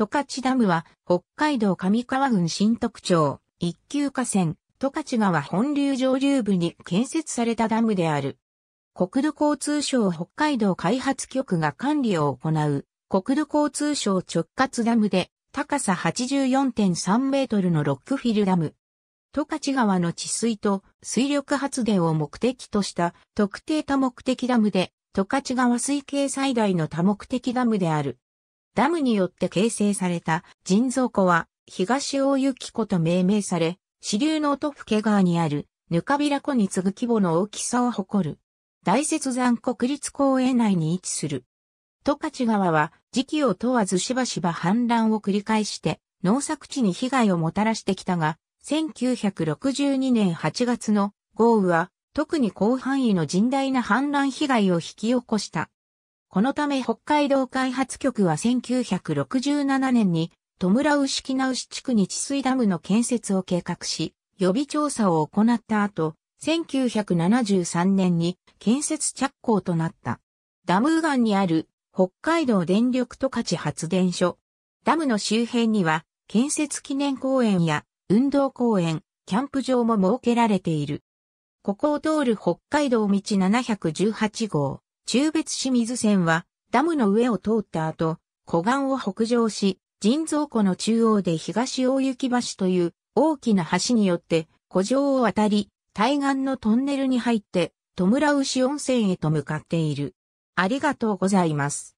十勝ダムは、北海道上川郡新徳町、一級河川、十勝川本流上流部に建設されたダムである。国土交通省北海道開発局が管理を行う、国土交通省直轄ダムで、高さ84.3メートルのロックフィルダム。十勝川の治水と水力発電を目的とした特定多目的ダムで、十勝川水系最大の多目的ダムである。ダムによって形成された人造湖は東大雪湖と命名され、支流の音更川にあるぬかびら湖に次ぐ規模の大きさを誇る。大雪山国立公園内に位置する。十勝川は時期を問わずしばしば氾濫を繰り返して農作地に被害をもたらしてきたが、1962年8月の豪雨は特に広範囲の甚大な氾濫被害を引き起こした。このため北海道開発局は1967年に、戸村牛木直地区に治水ダムの建設を計画し、予備調査を行った後、1973年に建設着工となった。ダム岩にある北海道電力十勝発電所。ダムの周辺には建設記念公園や運動公園、キャンプ場も設けられている。ここを通る北海道道718号。中別清水線は、ダムの上を通った後、湖岸を北上し、人造湖の中央で東大雪橋という大きな橋によって湖上を渡り、対岸のトンネルに入って、戸村牛温泉へと向かっている。ありがとうございます。